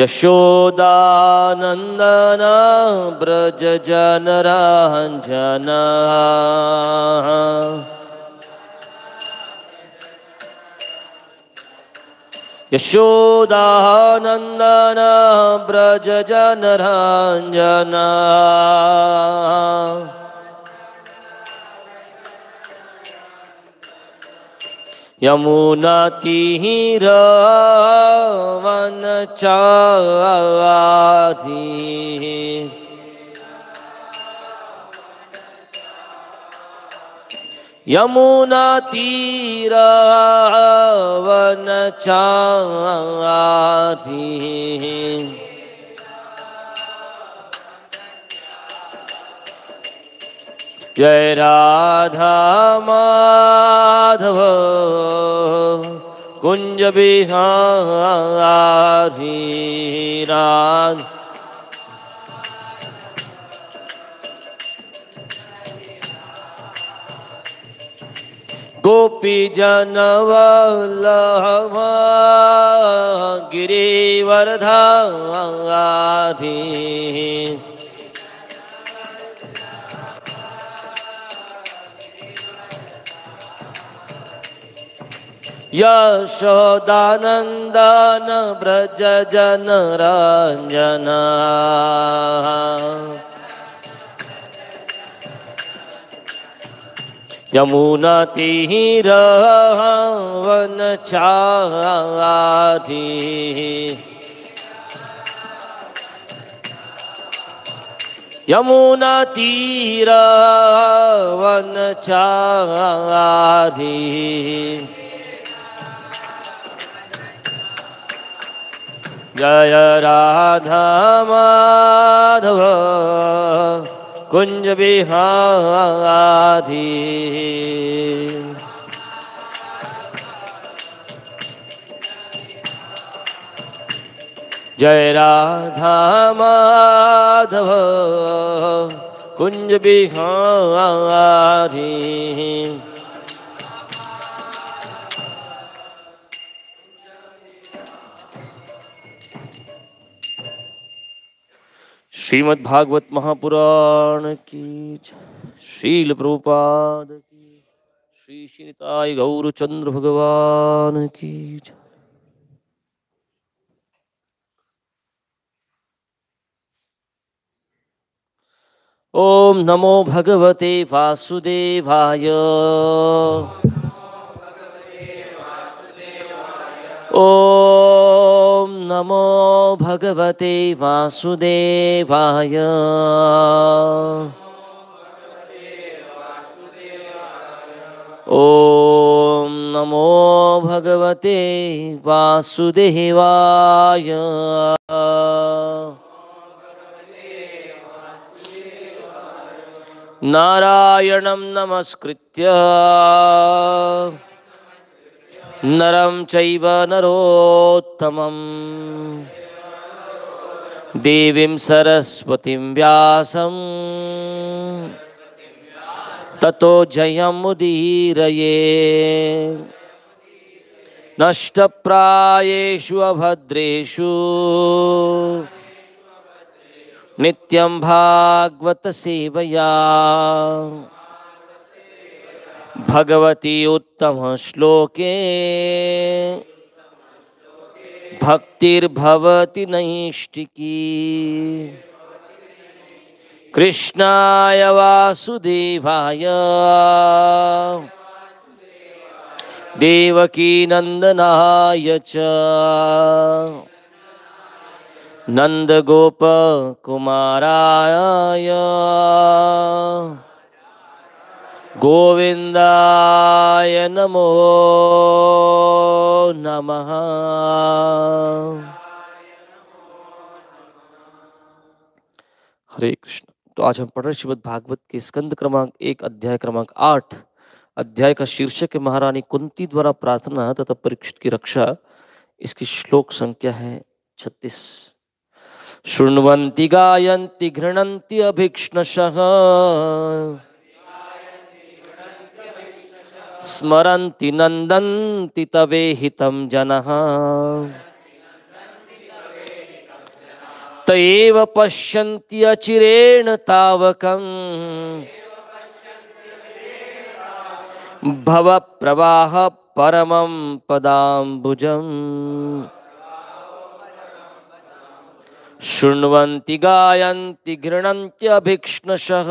यशोदानन्दन ब्रज जनराञ्जन यशोदानन्दन ब्रज जनराञ्जना यमुना ती वन चारी यमुना तीर वन चारी जय राधा माधव कुंज बिहारीरा गोपी गोपी जनवल्लभा गिरिवरधाधि यशोदानन्दन व्रज जन रंजन यमुना तीर वन चाधि जय राधा माधव कुंज बिहारी जय राधा माधव कुंज बिहारी श्रीमद्भागवत महापुराण की शील प्रपाद की श्री श्रीताय चंद्र भगवान की ओम नमो भगवते वासुदेवाय ओम नमो भगवते वासुदेवाय ॐ नमो भगवते वासुदेवाय नारायणं नमस्कृत्य नरम चैव नरोत्तमं देवीं सरस्वतीं व्यासं ततो जयमुदीरये नष्टप्रायेषु अभद्रेषु नित्यं भागवतसेवया भगवती उत्तम श्लोके भक्तिर्भवती नैष्टिकी कृष्णाय वासुदेवाय नंदनाय च कुमाराय गोविन्दाय नमो नमः हरे कृष्ण तो आज हम पढ़ रहे श्रीमद भागवत के स्कंद क्रमांक एक अध्याय क्रमांक आठ अध्याय का शीर्षक है महारानी कुंती द्वारा प्रार्थना तथा परीक्षित की रक्षा इसकी श्लोक संख्या है छत्तीस शुण्वन्ति गायंती घृणंती अभिक्षण स्मरन्ति नन्दन्ति तवे हितं जनः त पश्यन्ति अचिरेण तावकम् भवप्रवाह परमं पदाम्बुजम् शृण्वन्ति गायन्ति गृह्णन्त्यभिक्ष्णशः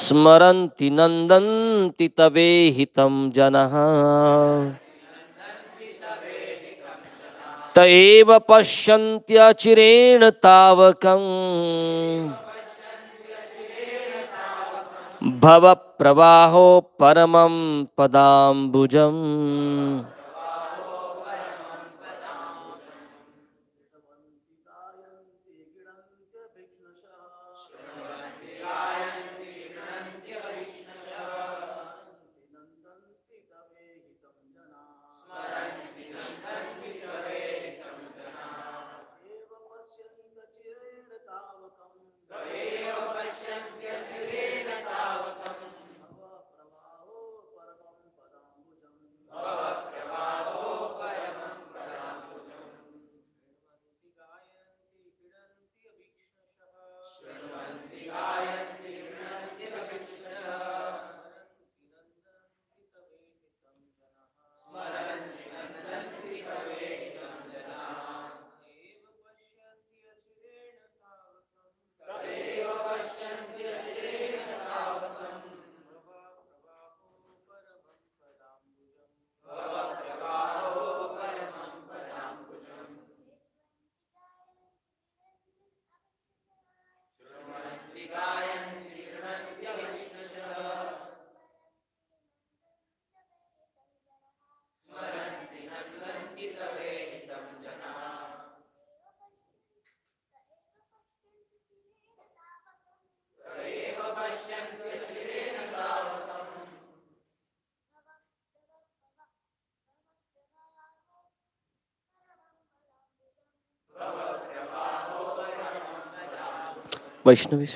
स्मरन्ति नन्दन्ति तवे हितं जनः त एव पश्यन्त्यचिरेण तावकम् भवप्रवाहो परमं पदाम्बुजम् वैष्णवी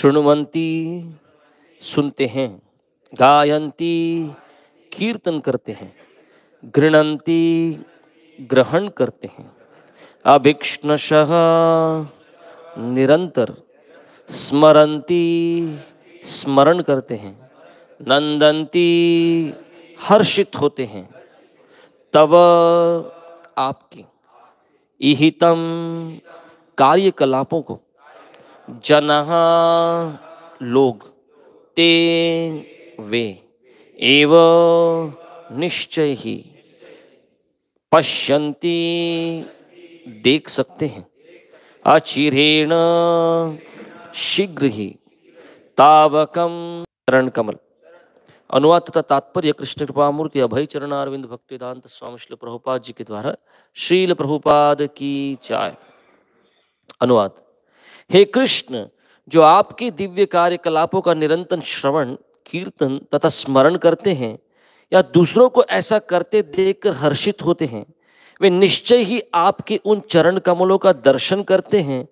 शुणवंती सुनते हैं गायंती कीर्तन करते हैं गृणंती ग्रहण करते हैं अभिक्षणश निरंतर स्मरंती स्मरण करते हैं नंदंती हर्षित होते हैं तब आपकी इहितम कार्यकलापों को जनह लोग ते वे एव निश्चय ही पश्यन्ति देख सकते हैं अचिरेण शीघ्र ही तावकम चरण कमल अनुवाद तथा तात्पर्य कृष्ण मूर्ति अभय चरण अरविंद भक्तिदांत स्वामी श्री प्रभुपाद जी के द्वारा शील प्रभुपाद की चाय अनुवाद हे कृष्ण जो आपके दिव्य कार्यकलापों का निरंतर श्रवण कीर्तन तथा स्मरण करते हैं या दूसरों को ऐसा करते देखकर हर्षित होते हैं वे निश्चय ही आपके उन चरण कमलों का दर्शन करते हैं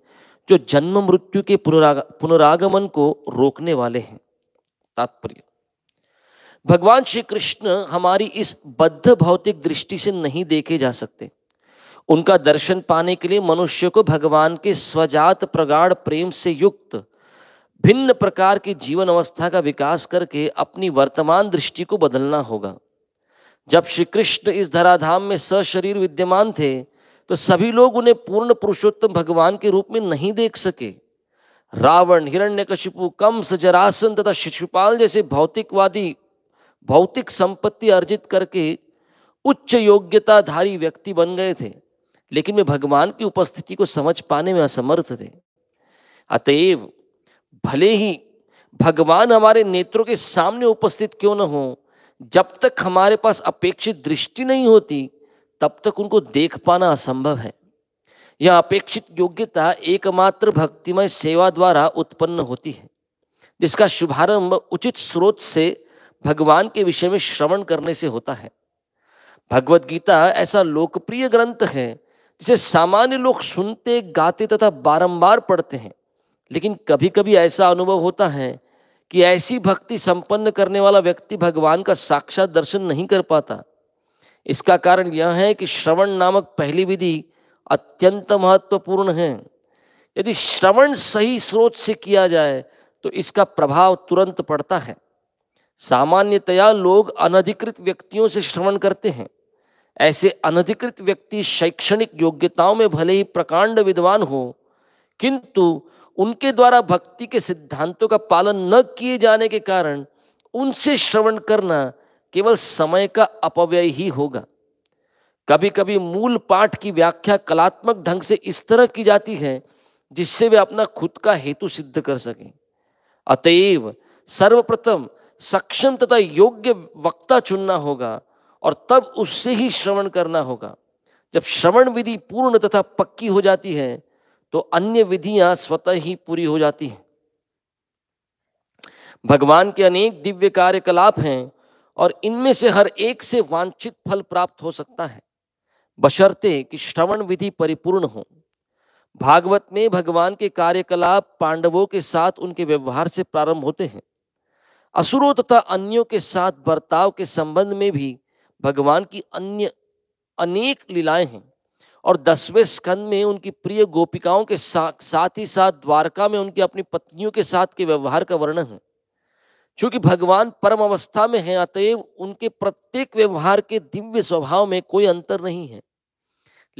जो जन्म मृत्यु के पुनराग पुनरागमन को रोकने वाले हैं तात्पर्य भगवान श्री कृष्ण हमारी इस बद्ध भौतिक दृष्टि से नहीं देखे जा सकते उनका दर्शन पाने के लिए मनुष्य को भगवान के स्वजात प्रगाढ़ प्रेम से युक्त भिन्न प्रकार की जीवन अवस्था का विकास करके अपनी वर्तमान दृष्टि को बदलना होगा जब श्री कृष्ण इस धराधाम में सशरीर विद्यमान थे तो सभी लोग उन्हें पूर्ण पुरुषोत्तम भगवान के रूप में नहीं देख सके रावण हिरण्यकशिपु कंस जरासन तथा शिशुपाल जैसे भौतिकवादी भौतिक संपत्ति अर्जित करके उच्च योग्यताधारी व्यक्ति बन गए थे लेकिन वे भगवान की उपस्थिति को समझ पाने में असमर्थ थे अतएव भले ही भगवान हमारे नेत्रों के सामने उपस्थित क्यों न हो जब तक हमारे पास अपेक्षित दृष्टि नहीं होती तब तक उनको देख पाना असंभव है यह अपेक्षित योग्यता एकमात्र भक्तिमय सेवा द्वारा उत्पन्न होती है जिसका शुभारंभ उचित स्रोत से भगवान के विषय में श्रवण करने से होता है भगवद गीता ऐसा लोकप्रिय ग्रंथ है जिसे सामान्य लोग सुनते गाते तथा बारंबार पढ़ते हैं लेकिन कभी कभी ऐसा अनुभव होता है कि ऐसी भक्ति संपन्न करने वाला व्यक्ति भगवान का साक्षात दर्शन नहीं कर पाता इसका कारण यह है कि श्रवण नामक पहली विधि अत्यंत महत्वपूर्ण है यदि श्रवण सही स्रोत से किया जाए तो इसका प्रभाव तुरंत पड़ता है सामान्यतया लोग अनधिकृत व्यक्तियों से श्रवण करते हैं ऐसे अनधिकृत व्यक्ति शैक्षणिक योग्यताओं में भले ही प्रकांड विद्वान हो किंतु उनके द्वारा भक्ति के सिद्धांतों का पालन न किए जाने के कारण उनसे श्रवण करना केवल समय का अपव्यय ही होगा कभी कभी मूल पाठ की व्याख्या कलात्मक ढंग से इस तरह की जाती है जिससे वे अपना खुद का हेतु सिद्ध कर सकें अतएव सर्वप्रथम सक्षम तथा योग्य वक्ता चुनना होगा और तब उससे ही श्रवण करना होगा जब श्रवण विधि पूर्ण तथा पक्की हो जाती है तो अन्य विधियां स्वतः ही पूरी हो जाती हैं भगवान के अनेक दिव्य कार्यकलाप हैं और इनमें से हर एक से वांछित फल प्राप्त हो सकता है बशर्ते कि श्रवण विधि परिपूर्ण हो भागवत में भगवान के कार्यकलाप पांडवों के साथ उनके व्यवहार से प्रारंभ होते हैं असुरों तथा अन्यों के साथ बर्ताव के संबंध में भी भगवान की अन्य अनेक लीलाएं हैं और दसवें स्कंद में उनकी प्रिय गोपिकाओं के साथ साथ ही साथ द्वारका में उनकी अपनी पत्नियों के साथ के व्यवहार का वर्णन है क्योंकि भगवान परम अवस्था में है अतएव उनके प्रत्येक व्यवहार के दिव्य स्वभाव में कोई अंतर नहीं है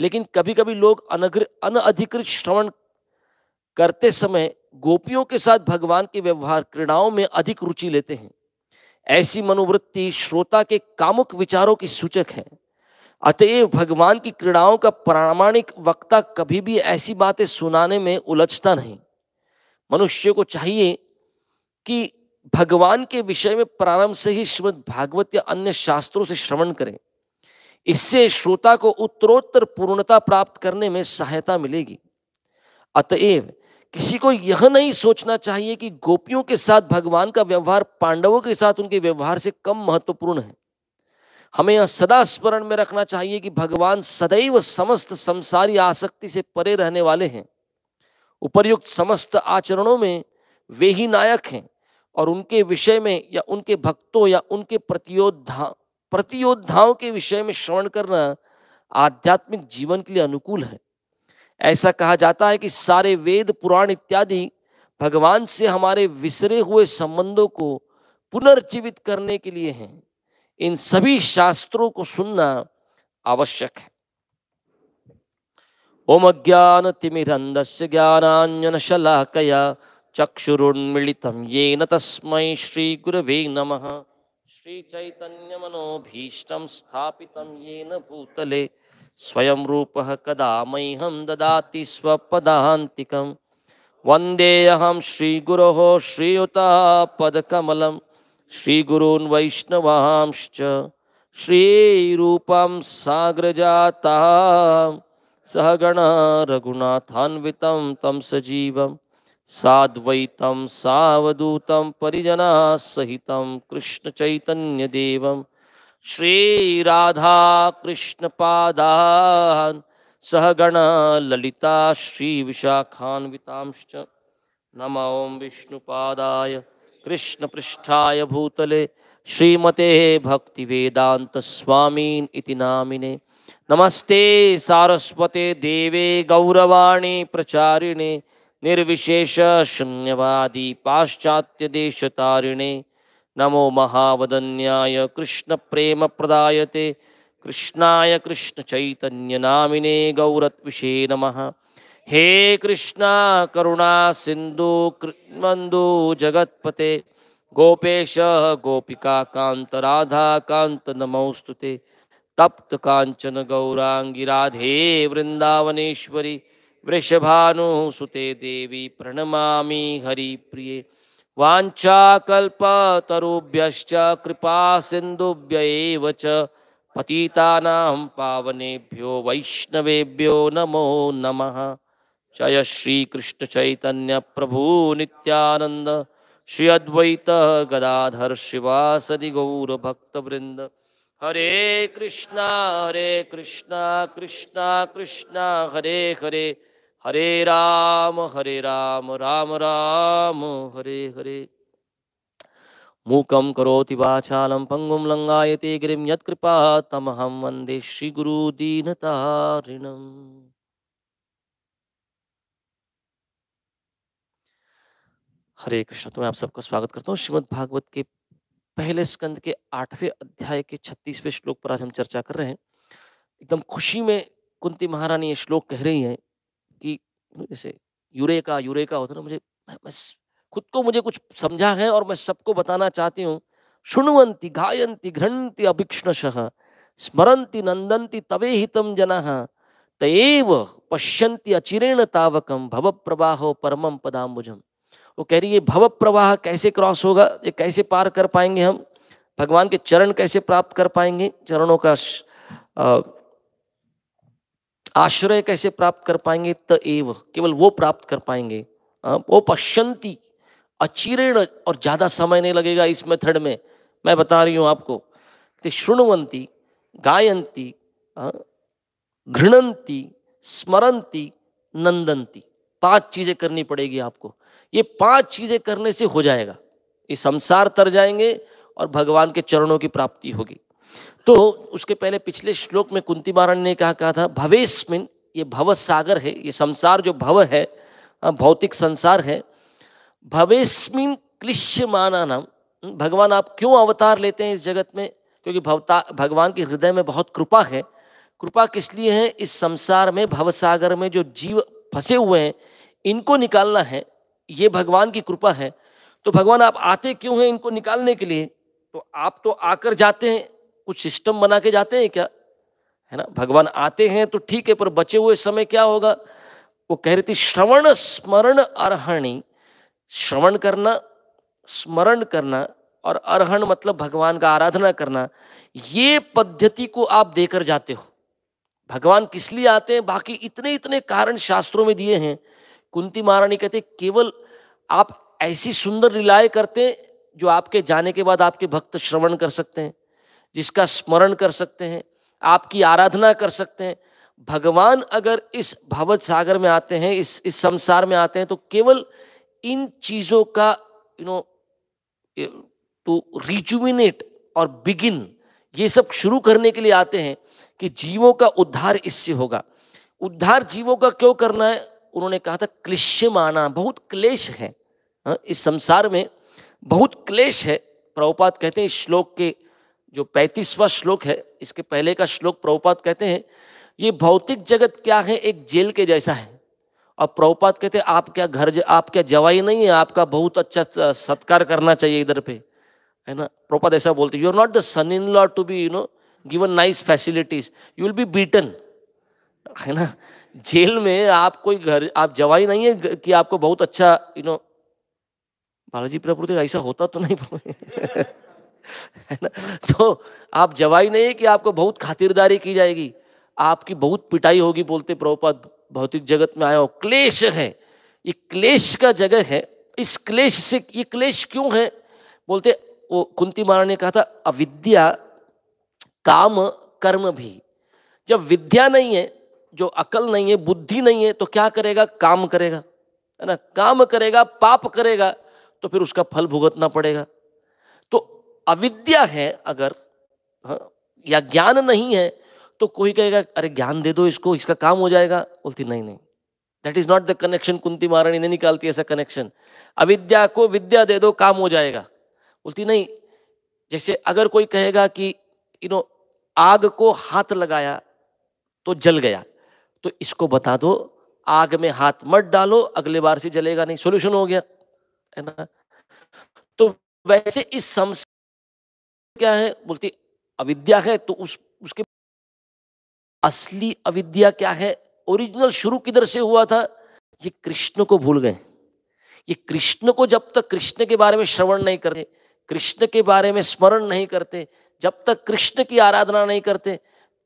लेकिन कभी कभी लोग अनग्र अनअधिकृत श्रवण करते समय गोपियों के साथ भगवान के व्यवहार क्रीड़ाओं में अधिक रुचि लेते हैं ऐसी मनोवृत्ति श्रोता के कामुक विचारों की सूचक है अतएव भगवान की क्रीड़ाओं का प्रामाणिक वक्ता कभी भी ऐसी बातें सुनाने में उलझता नहीं मनुष्य को चाहिए कि भगवान के विषय में प्रारंभ से ही श्रीमद भागवत या अन्य शास्त्रों से श्रवण करें इससे श्रोता को उत्तरोत्तर पूर्णता प्राप्त करने में सहायता मिलेगी अतएव किसी को यह नहीं सोचना चाहिए कि गोपियों के साथ भगवान का व्यवहार पांडवों के साथ उनके व्यवहार से कम महत्वपूर्ण है हमें यह सदा स्मरण में रखना चाहिए कि भगवान सदैव समस्त संसारी आसक्ति से परे रहने वाले हैं उपर्युक्त समस्त आचरणों में वे ही नायक हैं और उनके विषय में या उनके भक्तों या उनके प्रतियोद्धा प्रतियोद्धाओं के विषय में श्रवण करना आध्यात्मिक जीवन के लिए अनुकूल है ऐसा कहा जाता है कि सारे वेद पुराण इत्यादि भगवान से हमारे विसरे हुए संबंधों को पुनर्जीवित करने के लिए हैं इन सभी शास्त्रों को सुनना आवश्यक है ओम अज्ञान तिमिरंधस्य ज्ञानांजन शलाकया चक्षुरुन्मीलितं येन श्री श्रीगुरवे नमः श्रीचैतन्यमनोभीष्टं स्थापितं येन भूतले स्वयं रूप कदा मह्यम ददाति स्वपदान्तिकं वन्देऽहं श्रीगुरोः श्रीयुतापदकमलं श्रीगुरून् वैष्णवांश्च श्रीरूपं साग्रजातां सहगण रघुनाथान्वितं तं सजीवं साद्वैतं सावधूतं परिजनासहितं कृष्णचैतन्यदेवं श्रीराधाकृष्णपादान् सहगणा ललिता नम नमो विष्णुपादाय कृष्णपृष्ठाय भूतले श्रीमते वेदांत स्वामी नामिने नमस्ते सारस्वते देवे गौरवाणी प्रचारिणे देश तारिणे नमो महावदन्याय प्रेम प्रदायते कृष्णाय कृष्णचैतन्यनामिने विषे नमः हे कृष्णा करुणा सिंधु कृन्वन्दु जगत्पते गोपेश गोपिका कांत राधा कांत नमोऽस्तु ते तप्त कांचन गौरांगी राधे वृन्दावनेश्वरि वृषभानुसुते देवी प्रणमामि हरिप्रिये वाञ्छाकल्पतरुभ्यश्च कृपा सिंधुभ्य पतिता पावनेभ्यो वैष्णवेभ्यो नमो नमः जय प्रभु नित्यानन्द श्री अद्वैत गदाधर शिवासदि भक्तवृंद हरे कृष्णा हरे कृष्णा कृष्णा कृष्णा हरे हरे हरे राम हरे राम राम राम हरे हरे मूकं करोति वाचालं पङ्गुं लङ्गायते गिरिं यत्कृपा तमहं वन्दे श्रीगुरुदीनतारिणम् हरे कृष्ण तो मैं आप सबका स्वागत करता हूँ श्रीमद् भागवत के पहले स्कंद के आठवें अध्याय के छत्तीसवें श्लोक पर आज हम चर्चा कर रहे हैं एकदम खुशी में कुंती महारानी ये श्लोक कह रही हैं कि जैसे यूरेका यूरेका होता ना मुझे मैं बस खुद को मुझे कुछ समझा है और मैं सबको बताना चाहती हूँ शुणवंती गायंती घृणती अभिक्षणश स्मरती नंदंती तवे हितम जना तयव पश्यंती अचिरेण तावकम भव प्रवाह परमम पदाम्बुजम वो कह रही है भव प्रवाह कैसे क्रॉस होगा ये कैसे पार कर पाएंगे हम भगवान के चरण कैसे प्राप्त कर पाएंगे चरणों का आश्रय कैसे प्राप्त कर पाएंगे त एव केवल वो प्राप्त कर पाएंगे हाँ, वो पश्यंती अचीर्ण और ज़्यादा समय नहीं लगेगा इस मेथड में मैं बता रही हूँ आपको कि श्रृणवंती गायंती हाँ, घृणंती स्मरंती नंदंती पांच चीज़ें करनी पड़ेगी आपको ये पांच चीज़ें करने से हो जाएगा ये संसार तर जाएंगे और भगवान के चरणों की प्राप्ति होगी तो उसके पहले पिछले श्लोक में कुंती मारण ने कहा कहा था भवेस्मिन ये भव सागर है ये संसार जो भव है हाँ, भौतिक संसार है भवेस्मिन क्लिश्यमाना नाम भगवान आप क्यों अवतार लेते हैं इस जगत में क्योंकि भवता भगवान के हृदय में बहुत कृपा है कृपा किस लिए है इस संसार में भवसागर में जो जीव फंसे हुए हैं इनको निकालना है ये भगवान की कृपा है तो भगवान आप आते क्यों हैं इनको निकालने के लिए तो आप तो आकर जाते हैं कुछ सिस्टम बना के जाते हैं क्या है ना भगवान आते हैं तो ठीक है पर बचे हुए समय क्या होगा वो कह रही थी श्रवण स्मरण अरहणी श्रवण करना स्मरण करना और अरहण मतलब भगवान का आराधना करना ये पद्धति को आप देकर जाते हो भगवान किस लिए आते हैं बाकी इतने इतने कारण शास्त्रों में दिए हैं कुंती महारानी कहते केवल आप ऐसी सुंदर लीलाएं करते जो आपके जाने के बाद आपके भक्त श्रवण कर सकते हैं जिसका स्मरण कर सकते हैं आपकी आराधना कर सकते हैं भगवान अगर इस भवत सागर में आते हैं इस इस संसार में आते हैं तो केवल इन चीज़ों का यू नो टू रिजुविनेट और बिगिन ये सब शुरू करने के लिए आते हैं कि जीवों का उद्धार इससे होगा उद्धार जीवों का क्यों करना है उन्होंने कहा था क्लिश्य माना बहुत क्लेश है हाँ, इस संसार में बहुत क्लेश है प्रभुपात कहते हैं इस श्लोक के जो पैंतीसवा श्लोक है इसके पहले का श्लोक प्रभुपात कहते हैं ये भौतिक जगत क्या है एक जेल के जैसा है और प्रभुपात कहते हैं आप क्या घर आप क्या जवाई नहीं है आपका बहुत अच्छा सत्कार करना चाहिए इधर पे है ना प्रभुपात ऐसा बोलते you are not the son in law to be you know given nice facilities you will be beaten है ना जेल में आप कोई घर आप जवाई नहीं है कि आपको बहुत अच्छा यू नो बालाजी प्रभु ऐसा होता तो नहीं है ना तो आप जवाई नहीं है कि आपको बहुत खातिरदारी की जाएगी आपकी बहुत पिटाई होगी बोलते प्रभुपद भौतिक जगत में आया हो क्लेश है ये क्लेश का जगह है इस क्लेश से ये क्लेश क्यों है बोलते वो कुंती महाराज ने कहा था अविद्या काम कर्म भी जब विद्या नहीं है जो अकल नहीं है बुद्धि नहीं है तो क्या करेगा काम करेगा है ना काम करेगा पाप करेगा तो फिर उसका फल भुगतना पड़ेगा तो अविद्या है अगर हा? या ज्ञान नहीं है तो कोई कहेगा अरे ज्ञान दे दो इसको इसका काम हो जाएगा बोलती नहीं नहीं that is not the connection Kunti महारानी ने निकालती ऐसा कनेक्शन अविद्या को विद्या दे दो काम हो जाएगा बोलती नहीं जैसे अगर कोई कहेगा कि यू नो आग को हाथ लगाया तो जल गया तो इसको बता दो आग में हाथ मत डालो अगले बार से जलेगा नहीं सोल्यूशन हो गया है ना तो वैसे इस समस्या क्या है बोलती अविद्या है तो उस उसके असली अविद्या क्या है ओरिजिनल शुरू किधर से हुआ था ये कृष्ण को भूल गए ये कृष्ण को जब तक कृष्ण के बारे में श्रवण नहीं करते कृष्ण के बारे में स्मरण नहीं करते जब तक कृष्ण की आराधना नहीं करते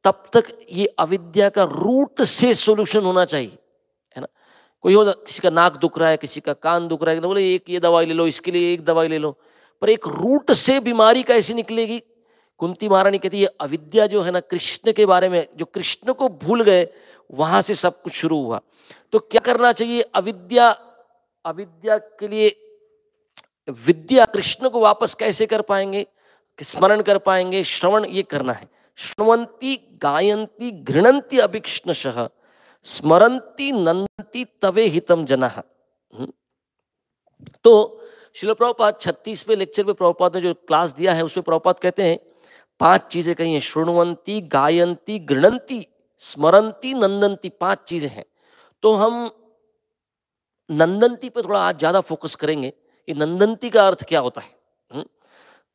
तब तक ये अविद्या का रूट से सोल्यूशन होना चाहिए है ना कोई हो किसी का नाक दुख रहा है किसी का कान दुख रहा है बोले एक ये दवाई ले लो इसके लिए एक दवाई ले लो पर एक रूट से बीमारी कैसी निकलेगी कुंती महारानी कहती है अविद्या जो है ना कृष्ण के बारे में जो कृष्ण को भूल गए वहां से सब कुछ शुरू हुआ तो क्या करना चाहिए अविद्या अविद्या के लिए विद्या कृष्ण को वापस कैसे कर पाएंगे स्मरण कर पाएंगे श्रवण ये करना है श्रवंती गायंती घृणंती अभिक्षण शह स्मरंती नंती तवे हितम जना हम्म। तो शिलो छत्तीसवें लेक्चर में प्रभुपात ने जो क्लास दिया है उसमें प्रभुपात कहते हैं पांच चीजें कही हैं श्रृणवंती गायंती गृणंती स्मरंती नंदंती पांच चीजें हैं तो हम नंदंती पे थोड़ा आज ज्यादा फोकस करेंगे कि नंदंती का अर्थ क्या होता है हुँ? हम्म?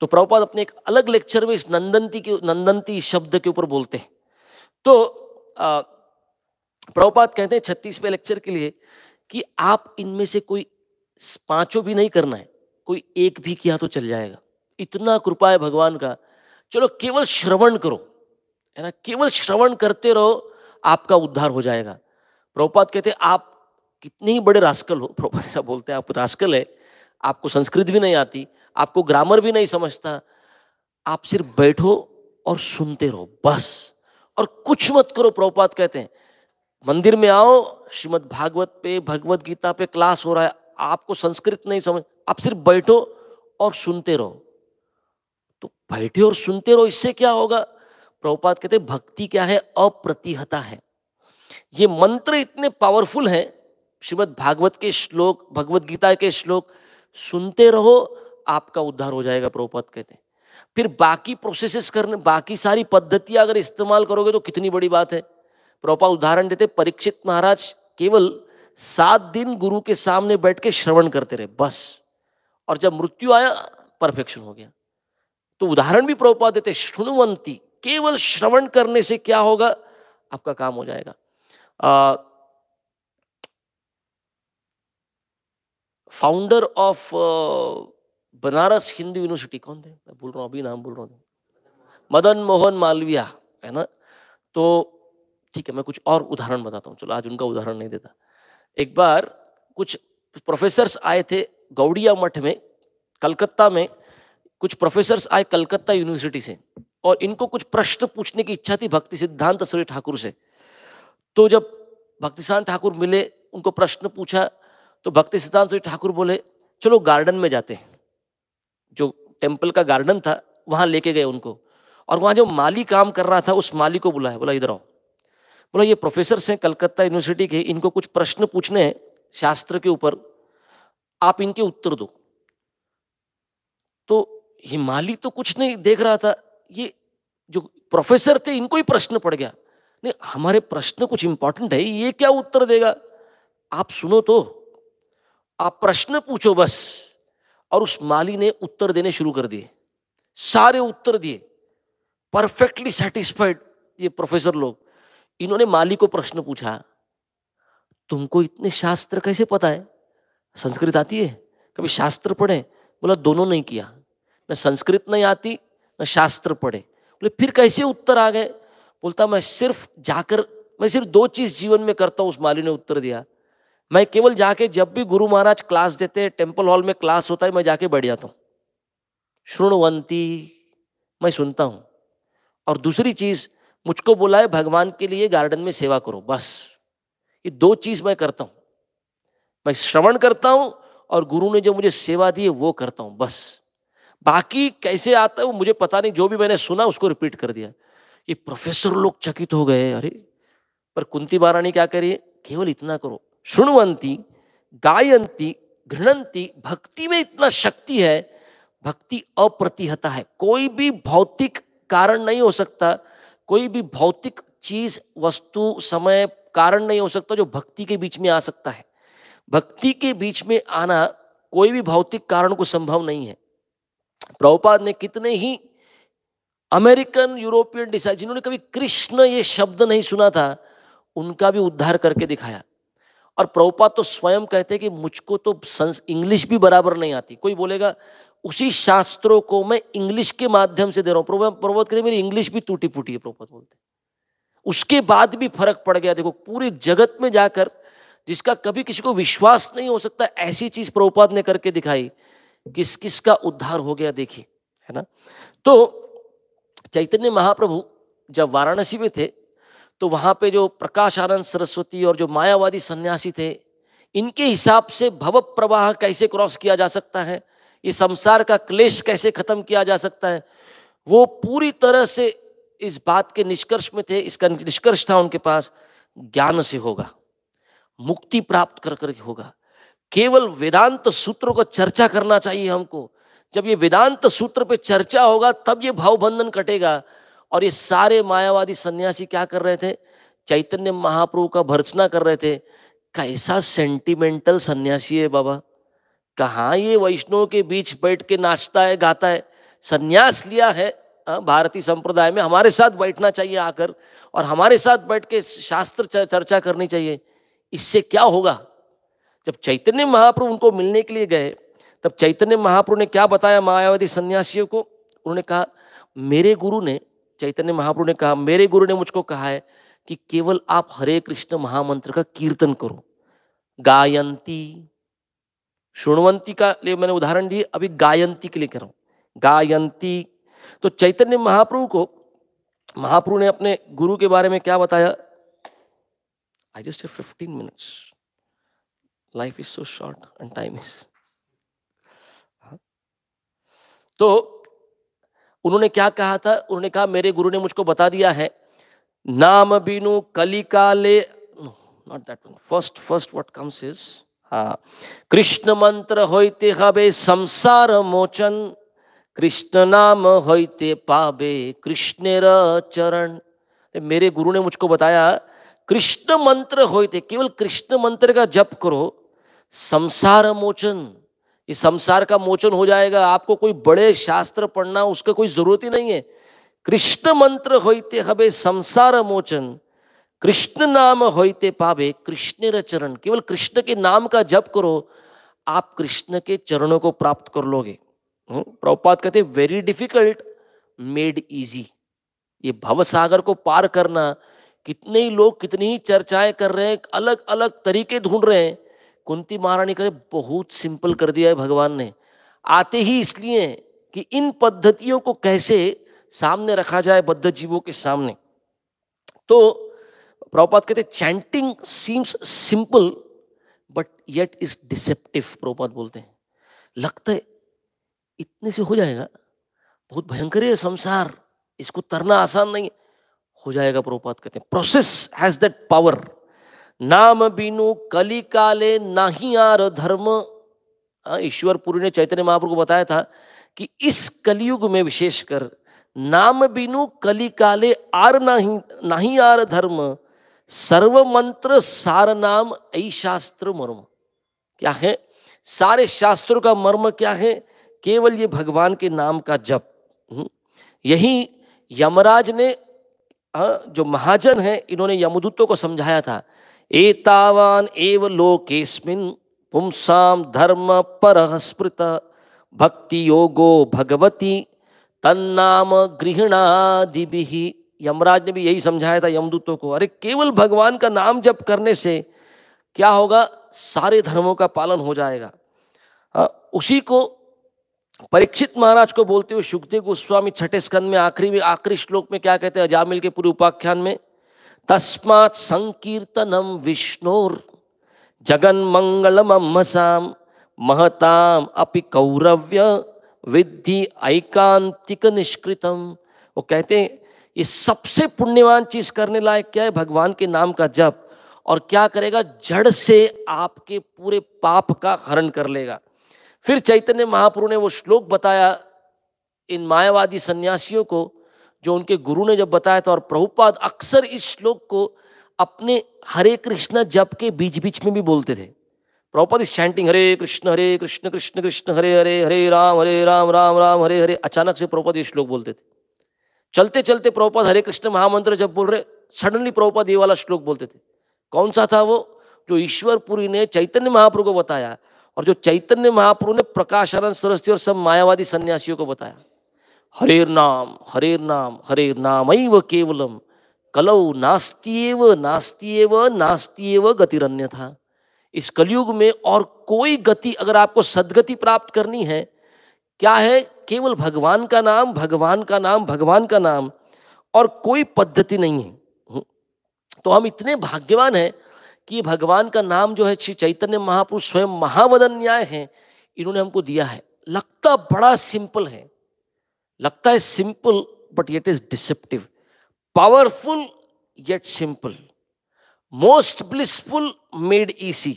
तो प्रभुपाद अपने एक अलग लेक्चर में इस नंदंती के नंदंती शब्द के ऊपर बोलते हैं तो प्रभुपाद कहते हैं छत्तीसवें लेक्चर के लिए कि आप इनमें से कोई पांचों भी नहीं करना है कोई एक भी किया तो चल जाएगा इतना कृपा है भगवान का चलो केवल श्रवण करो है ना केवल श्रवण करते रहो आपका उद्धार हो जाएगा प्रभुपात कहते आप कितने ही बड़े रास्कल हो प्रभुपात ऐसा बोलते हैं आप रास्कल है आपको संस्कृत भी नहीं आती आपको ग्रामर भी नहीं समझता आप सिर्फ बैठो और सुनते रहो बस और कुछ मत करो प्रभुपात कहते हैं मंदिर में आओ श्रीमद भागवत पे भगवत गीता पे क्लास हो रहा है आपको संस्कृत नहीं समझ आप सिर्फ बैठो और सुनते रहो तो बैठे और सुनते रहो इससे क्या होगा प्रभुपात कहते भक्ति क्या है अप्रतिहता है ये मंत्र इतने पावरफुल हैं श्रीमद भागवत के श्लोक भगवत गीता के श्लोक सुनते रहो आपका उद्धार हो जाएगा प्रभुपात कहते फिर बाकी प्रोसेसेस करने बाकी सारी पद्धतियां अगर इस्तेमाल करोगे तो कितनी बड़ी बात है प्रभुपाद उदाहरण देते परीक्षित महाराज केवल सात दिन गुरु के सामने बैठ के श्रवण करते रहे बस और जब मृत्यु आया परफेक्शन हो गया तो उदाहरण भी प्रभुपा देते सुनवंती केवल श्रवण करने से क्या होगा आपका काम हो जाएगा आ, founder of Banaras Hindu university कौन थे मैं बोल रहा हूं अभी नाम बोल रहा हूँ मदन मोहन मालविया है ना तो ठीक है मैं कुछ और उदाहरण बताता हूँ चलो आज उनका उदाहरण नहीं देता एक बार कुछ प्रोफेसर्स आए थे गौड़िया मठ में कलकत्ता में कुछ प्रोफेसर्स आए कलकत्ता यूनिवर्सिटी से और इनको कुछ प्रश्न पूछने की इच्छा थी भक्ति सिद्धांत सूर्य ठाकुर से तो जब सिद्धांत ठाकुर मिले उनको प्रश्न पूछा तो भक्ति सिद्धांत सूर्य ठाकुर बोले चलो गार्डन में जाते हैं जो टेम्पल का गार्डन था वहां लेके गए उनको और वहां जो माली काम कर रहा था उस माली को बुलाया बोला इधर आओ बोला ये प्रोफेसर हैं कलकत्ता यूनिवर्सिटी के इनको कुछ प्रश्न पूछने हैं शास्त्र के ऊपर आप इनके उत्तर दो तो हिमाली तो कुछ नहीं देख रहा था ये जो प्रोफेसर थे इनको ही प्रश्न पड़ गया नहीं हमारे प्रश्न कुछ इंपॉर्टेंट है ये क्या उत्तर देगा आप सुनो तो आप प्रश्न पूछो बस और उस माली ने उत्तर देने शुरू कर दिए सारे उत्तर दिए परफेक्टली सेटिस्फाइड ये प्रोफेसर लोग इन्होंने माली को प्रश्न पूछा तुमको इतने शास्त्र कैसे पता है संस्कृत आती है कभी शास्त्र पढ़े बोला दोनों नहीं किया न संस्कृत नहीं आती न शास्त्र पढ़े बोले फिर कैसे उत्तर आ गए बोलता मैं सिर्फ जाकर मैं सिर्फ दो चीज जीवन में करता हूँ उस माली ने उत्तर दिया मैं केवल जाके जब भी गुरु महाराज क्लास देते हैं टेम्पल हॉल में क्लास होता है मैं जाके बैठ जाता हूँ श्रृणवंती मैं सुनता हूँ और दूसरी चीज मुझको बोला है भगवान के लिए गार्डन में सेवा करो बस ये दो चीज़ मैं करता हूं मैं श्रवण करता हूं और गुरु ने जो मुझे सेवा दी है वो करता हूं बस बाकी कैसे आता है वो मुझे पता नहीं जो भी मैंने सुना उसको रिपीट कर दिया ये प्रोफेसर लोग चकित हो गए अरे पर कुंती महारानी क्या करिए केवल इतना करो सुणवंती गायंती घृणंती भक्ति में इतना शक्ति है भक्ति अप्रतिहता है कोई भी भौतिक कारण नहीं हो सकता कोई भी भौतिक चीज वस्तु समय कारण नहीं हो सकता जो भक्ति के बीच में आ सकता है भक्ति के बीच में आना कोई भी भौतिक कारण को संभव नहीं है प्रभुपाद ने कितने ही अमेरिकन यूरोपियन डिसाइड जिन्होंने कभी कृष्ण ये शब्द नहीं सुना था उनका भी उद्धार करके दिखाया और प्रभुपाद तो स्वयं कहते कि मुझको तो इंग्लिश भी बराबर नहीं आती कोई बोलेगा उसी शास्त्रों को मैं इंग्लिश के माध्यम से दे रहा हूं प्रभुपत कहते मेरी इंग्लिश भी टूटी फूटी है प्रभुपत बोलते उसके बाद भी फर्क पड़ गया देखो पूरे जगत में जाकर जिसका कभी किसी को विश्वास नहीं हो सकता ऐसी चीज प्रभुपाद ने करके दिखाई किस किस का उद्धार हो गया देखिए है ना तो चैतन्य महाप्रभु जब वाराणसी में थे तो वहां पे जो प्रकाश आनंद सरस्वती और जो मायावादी सन्यासी थे इनके हिसाब से भव प्रवाह कैसे क्रॉस किया जा सकता है ये संसार का क्लेश कैसे खत्म किया जा सकता है वो पूरी तरह से इस बात के निष्कर्ष में थे इसका निष्कर्ष था उनके पास ज्ञान से होगा मुक्ति प्राप्त कर करके होगा केवल वेदांत सूत्रों का चर्चा करना चाहिए हमको जब ये वेदांत सूत्र पे चर्चा होगा तब ये भावबंधन कटेगा और ये सारे मायावादी सन्यासी क्या कर रहे थे चैतन्य महाप्रभु का भर्सना कर रहे थे कैसा सेंटिमेंटल सन्यासी है बाबा कहा ये वैष्णव के बीच बैठ के नाचता है गाता है संन्यास लिया है हाँ, भारतीय संप्रदाय में हमारे साथ बैठना चाहिए आकर और हमारे साथ बैठ के शास्त्र चर्चा करनी चाहिए इससे क्या होगा जब चैतन्य महाप्रभु उनको मिलने के लिए गए तब चैतन्य महाप्रभु ने क्या बताया मायावती सन्यासियों को उन्होंने कहा मेरे गुरु ने चैतन्य महाप्रभु ने कहा मेरे गुरु ने मुझको कहा है कि केवल आप हरे कृष्ण महामंत्र का कीर्तन करो गायंती सुणवंती का लिए मैंने उदाहरण दिए अभी गायंती के लिए कह रहा हूँ गायंती तो चैतन्य महाप्रभु को महाप्रभु ने अपने गुरु के बारे में क्या बताया I just fifteen minutes life is so short and time is तो उन्होंने क्या कहा था उन्होंने कहा मेरे गुरु ने मुझको बता दिया है नाम बीनू कलिकाले not that one first first what comes is Krishna मंत्र होते संसार मोचन कृष्ण नाम होते पावे कृष्ण চরণ मेरे गुरु ने मुझको बताया कृष्ण मंत्र होते केवल कृष्ण मंत्र का जप करो संसार मोचन ये संसार का मोचन हो जाएगा आपको कोई बड़े शास्त्र पढ़ना उसका कोई जरूरत ही नहीं है कृष्ण मंत्र होते हबे संसार मोचन कृष्ण नाम होते पावे कृष्ण चरण केवल कृष्ण के नाम का जप करो आप कृष्ण के चरणों को प्राप्त कर लोगे हम्म, प्रभुपात कहते वेरी डिफिकल्ट मेड इजी ये भवसागर को पार करना कितने ही लोग कितनी ही चर्चाएं कर रहे हैं अलग अलग तरीके ढूंढ रहे हैं कुंती महारानी कहे बहुत सिंपल कर दिया है भगवान ने आते ही इसलिए कि इन पद्धतियों को कैसे सामने रखा जाए बद्ध जीवों के सामने तो प्रभुपात कहते chanting seems simple but yet is deceptive Prabhupada बोलते हैं लगता है इतने से हो जाएगा बहुत भयंकर है संसार इसको तरना आसान नहीं हो जाएगा प्रभुपाद कहते हैं प्रोसेस हैज दैट पावर नाम बिनु कली काले ना ही आर धर्म हाँ, ईश्वरपुरी ने चैतन्य महाप्रभु को बताया था कि इस कलयुग में विशेषकर नाम बिनु कली काले आर नाही नाही आर धर्म सर्वमंत्र सार नाम ऐ शास्त्र मर्म क्या है सारे शास्त्रों का मर्म क्या है केवल ये भगवान के नाम का जप हम्म। यही यमराज ने जो महाजन है इन्होंने यमदूतों को समझाया था एतावान एव लोकेस्मिन पुंसाम धर्म पर स्मृत भक्ति योगो भगवती तन्नाम भी यमराज ने भी यही समझाया था यमदूतों को अरे केवल भगवान का नाम जप करने से क्या होगा सारे धर्मों का पालन हो जाएगा आ, उसी को परीक्षित महाराज को बोलते हुए सुखदेव गोस्वामी छठे स्कंद में आखिरी में आखिरी श्लोक में क्या कहते हैं अजामिल के पूरे उपाख्यान में तस्मात संकीर्तनम विष्णोर जगन मंगलम अम्मसाम महताम अपि कौरव्य विद्धि ऐकांतिक निष्कृतम वो कहते हैं ये सबसे पुण्यवान चीज करने लायक क्या है भगवान के नाम का जप और क्या करेगा जड़ से आपके पूरे पाप का हरण कर लेगा फिर चैतन्य महाप्रभु ने वो श्लोक बताया इन मायावादी सन्यासियों को जो उनके गुरु ने जब बताया था और प्रभुपाद अक्सर इस श्लोक को अपने हरे कृष्ण जप के बीच बीच में भी बोलते थे प्रभुपाद इस चैंटिंग हरे कृष्ण हरे कृष्ण कृष्ण कृष्ण हरे हरे हरे राम हरे राम राम राम हरे हरे अचानक से प्रभुपाद ये श्लोक बोलते थे चलते चलते प्रभुपाद हरे कृष्ण महामंत्र जब बोल रहे सडनली प्रभुपाद ये वाला श्लोक बोलते थे कौन सा था वो जो ईश्वरपुरी ने चैतन्य महाप्रभु को बताया और जो चैतन्य महाप्रभु ने प्रकाशरण सरस्वती और सब मायावादी सन्यासियों को बताया हरेर नाम हरेर नाम हरेर नाम केवलम कलौ नास्त्येव नास्त्येव नास्त्येव गतिरन्य था इस कलयुग में और कोई गति अगर आपको सदगति प्राप्त करनी है क्या है केवल भगवान का नाम भगवान का नाम भगवान का नाम और कोई पद्धति नहीं है हम्म। तो हम इतने भाग्यवान हैं कि भगवान का नाम जो है श्री चैतन्य महापुरुष स्वयं महावदन न्याय है इन्होंने हमको दिया है लगता बड़ा सिंपल है लगता है simple but yet is deceptive powerful yet simple most blissful made easy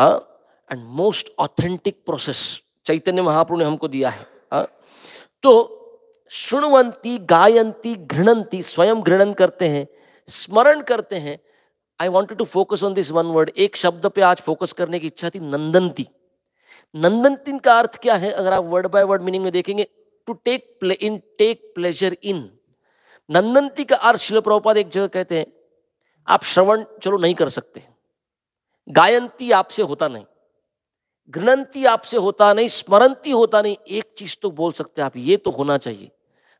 and most authentic process Chaitanya Mahaprabhu ने हमको दिया है आ? हाँ। तो शुणवंती गायंती घृणंती स्वयं घृणन करते हैं स्मरण करते हैं I wanted to focus on this one word एक शब्द पे आज फोकस करने की इच्छा थी नंदंती नंदंती का अर्थ क्या है अगर आप वर्ड बाय वर्ड मीनिंग में देखेंगे to take play in take pleasure in नंदंती का अर्थ शिल प्रभुपाद एक जगह कहते हैं आप श्रवण चलो नहीं कर सकते गायंती आपसे होता नहीं घृणंती आपसे होता नहीं स्मरणती होता नहीं एक चीज तो बोल सकते आप ये तो होना चाहिए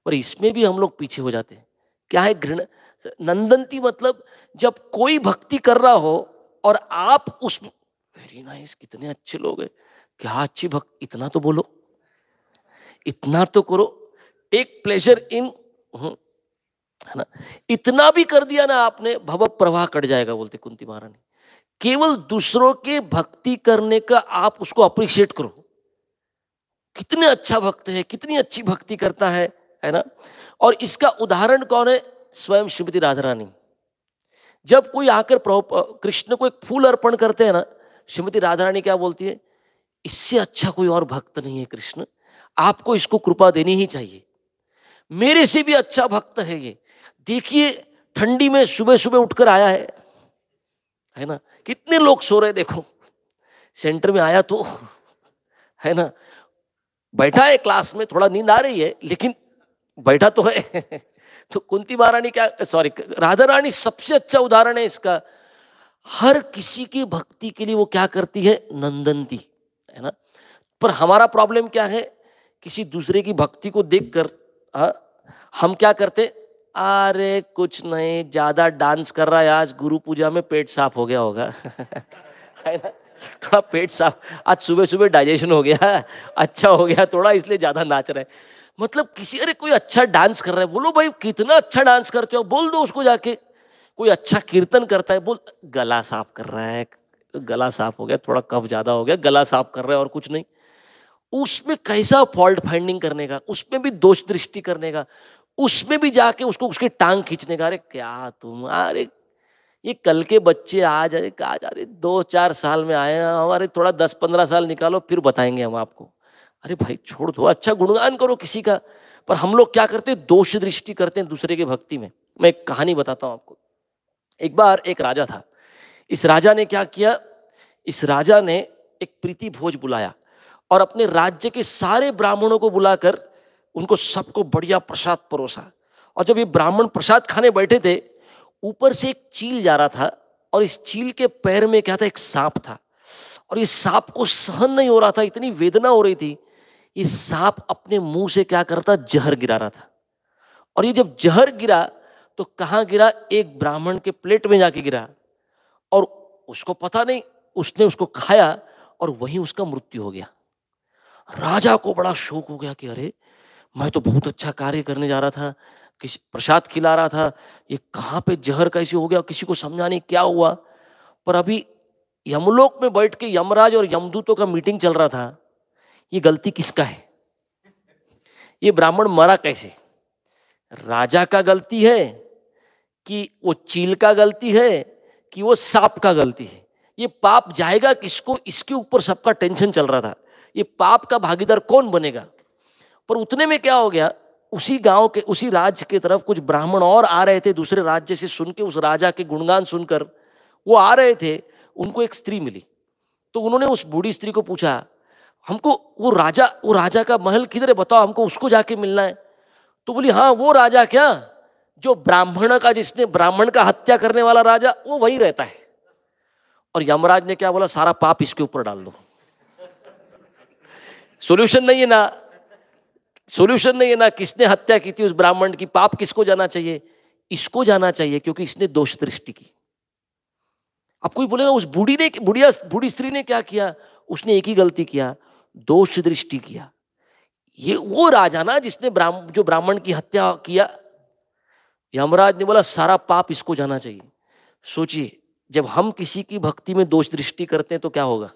पर इसमें भी हम लोग पीछे हो जाते हैं क्या है घृण नंदंती मतलब जब कोई भक्ति कर रहा हो और आप उस वेरी नाइस कितने अच्छे लोग हैं क्या अच्छी भक्ति इतना तो बोलो इतना तो करो टेक प्लेजर इन हम्म, है ना इतना भी कर दिया ना आपने भव प्रवाह कट जाएगा बोलते कुंती महारानी केवल दूसरों के भक्ति करने का आप उसको अप्रिशिएट करो कितने अच्छा भक्त है कितनी अच्छी भक्ति करता है है ना और इसका उदाहरण कौन है स्वयं श्रीमती राधा रानी जब कोई आकर कृष्ण को एक फूल अर्पण करते हैं ना श्रीमती राधा रानी क्या बोलती है इससे अच्छा कोई और भक्त नहीं है कृष्ण आपको इसको कृपा देनी ही चाहिए मेरे से भी अच्छा भक्त है ये देखिए ठंडी में सुबह सुबह उठकर आया है है ना कितने लोग सो रहे देखो सेंटर में आया तो है ना बैठा है क्लास में थोड़ा नींद आ रही है लेकिन बैठा तो है तो कुंती महारानी क्या सॉरी राधा रानी सबसे अच्छा उदाहरण है इसका हर किसी की भक्ति के लिए वो क्या करती है नंदनती है ना पर हमारा प्रॉब्लम क्या है किसी दूसरे की भक्ति को देखकर हाँ, हम क्या करते अरे कुछ नहीं ज़्यादा डांस कर रहा है आज गुरु पूजा में पेट साफ हो गया होगा है ना थोड़ा पेट साफ आज सुबह सुबह डाइजेशन हो गया अच्छा हो गया थोड़ा इसलिए ज़्यादा नाच रहा है मतलब किसी अरे कोई अच्छा डांस कर रहा है बोलो भाई कितना अच्छा डांस करते हो बोल दो उसको जाके कोई अच्छा कीर्तन करता है बोल गला साफ कर रहा है गला साफ हो गया थोड़ा कफ ज़्यादा हो गया गला साफ कर रहा है और कुछ नहीं उसमें कैसा फॉल्ट फाइंडिंग करने का उसमें भी दोष दृष्टि करने का उसमें भी जाके उसको उसकी टांग खींचने का अरे क्या तुम अरे ये कल के बच्चे आज अरे आज अरे दो चार साल में आए हमारे थोड़ा दस पंद्रह साल निकालो फिर बताएंगे हम आपको अरे भाई छोड़ दो अच्छा गुणगान करो किसी का पर हम लोग क्या करते दोष दृष्टि करते हैं दूसरे के भक्ति में मैं एक कहानी बताता हूँ आपको एक बार एक राजा था इस राजा ने क्या किया इस राजा ने एक प्रीति भोज बुलाया और अपने राज्य के सारे ब्राह्मणों को बुलाकर उनको सबको बढ़िया प्रसाद परोसा और जब ये ब्राह्मण प्रसाद खाने बैठे थे ऊपर से एक चील जा रहा था और इस चील के पैर में क्या था एक सांप था और इस सांप को सहन नहीं हो रहा था इतनी वेदना हो रही थी ये सांप अपने मुंह से क्या करता जहर गिरा रहा था और ये जब जहर गिरा तो कहाँ गिरा एक ब्राह्मण के प्लेट में जाके गिरा और उसको पता नहीं उसने उसको खाया और वहीं उसका मृत्यु हो गया राजा को बड़ा शोक हो गया कि अरे मैं तो बहुत अच्छा कार्य करने जा रहा था किसी प्रसाद खिला रहा था ये कहाँ पे जहर कैसे हो गया किसी को समझा नहीं क्या हुआ पर अभी यमलोक में बैठ के यमराज और यमदूतों का मीटिंग चल रहा था ये गलती किसका है ये ब्राह्मण मरा कैसे राजा का गलती है कि वो चील का गलती है कि वो सांप का गलती है ये पाप जाएगा किसको इसके ऊपर सबका टेंशन चल रहा था ये पाप का भागीदार कौन बनेगा पर उतने में क्या हो गया उसी गांव के उसी राज्य के तरफ कुछ ब्राह्मण और आ रहे थे दूसरे राज्य से सुन के उस राजा के गुणगान सुनकर वो आ रहे थे उनको एक स्त्री मिली तो उन्होंने उस बूढ़ी स्त्री को पूछा हमको वो राजा वो राजा का महल किधर है बताओ हमको उसको जाके मिलना है तो बोली हाँ वो राजा क्या जो ब्राह्मण का जिसने ब्राह्मण का हत्या करने वाला राजा वो वही रहता है और यमराज ने क्या बोला सारा पाप इसके ऊपर डाल दो सोल्यूशन नहीं है ना सॉल्यूशन नहीं है ना किसने हत्या की थी उस ब्राह्मण की पाप किसको जाना चाहिए इसको जाना चाहिए क्योंकि इसने दोष दृष्टि की अब कोई बोलेगा उस बूढ़ी ने बुढ़िया बूढ़ी स्त्री ने क्या किया उसने एक ही गलती किया दोष दृष्टि किया ये वो राजा ना जिसने ब्राह्म जो ब्राह्मण की हत्या किया यमराज ने बोला सारा पाप इसको जाना चाहिए सोचिए जब हम किसी की भक्ति में दोष दृष्टि करते हैं तो क्या होगा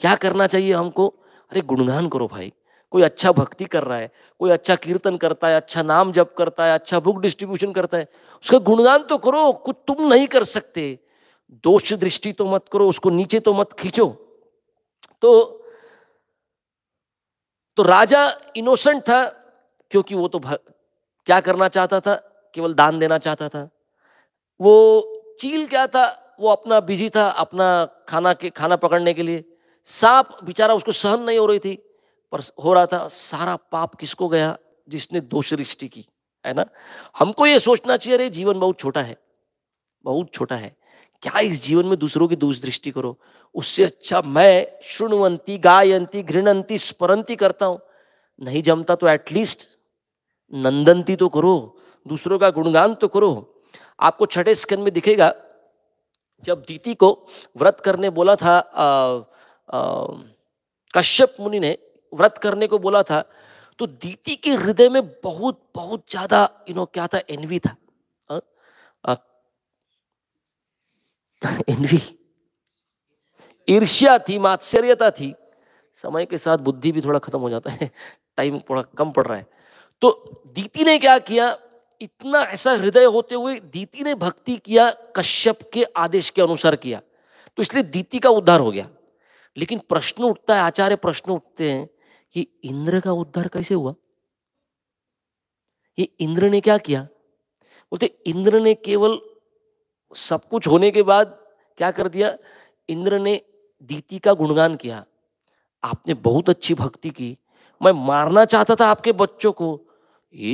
क्या करना चाहिए हमको अरे गुणगान करो भाई कोई अच्छा भक्ति कर रहा है कोई अच्छा कीर्तन करता है अच्छा नाम जप करता है अच्छा बुक डिस्ट्रीब्यूशन करता है उसका गुणगान तो करो कुछ तुम नहीं कर सकते दोष दृष्टि तो मत करो उसको नीचे तो मत खींचो तो तो राजा इनोसेंट था क्योंकि वो तो क्या करना चाहता था केवल दान देना चाहता था वो चील क्या था वो अपना बिजी था अपना खाना के खाना पकड़ने के लिए सांप बेचारा उसको सहन नहीं हो रही थी पर हो रहा था सारा पाप किसको गया जिसने दोष सृष्टि की है ना हमको ये सोचना चाहिए अरे जीवन बहुत छोटा है बहुत छोटा है क्या इस जीवन में दूसरों की दोष दृष्टि करो उससे अच्छा मैं श्रृणवंती गायंती घृणंती स्परंती करता हूं नहीं जमता तो एटलीस्ट नंदंती तो करो दूसरों का गुणगान तो करो आपको छठे स्कन में दिखेगा जब दीति को व्रत करने बोला था आ, आ, कश्यप मुनि ने व्रत करने को बोला था तो दीति के हृदय में बहुत बहुत ज्यादा यू नो क्या था एनवी था एनवी ईर्ष्या थी मात्सर्यता थी समय के साथ बुद्धि भी थोड़ा खत्म हो जाता है टाइम थोड़ा कम पड़ रहा है तो दीति ने क्या किया इतना ऐसा हृदय होते हुए दीति ने भक्ति किया कश्यप के आदेश के अनुसार किया तो इसलिए दीति का उद्धार हो गया लेकिन प्रश्न उठता है आचार्य प्रश्न उठते हैं ये इंद्र का उद्धार कैसे हुआ ये इंद्र ने क्या किया बोलते इंद्र ने केवल सब कुछ होने के बाद क्या कर दिया इंद्र ने दीति का गुणगान किया आपने बहुत अच्छी भक्ति की मैं मारना चाहता था आपके बच्चों को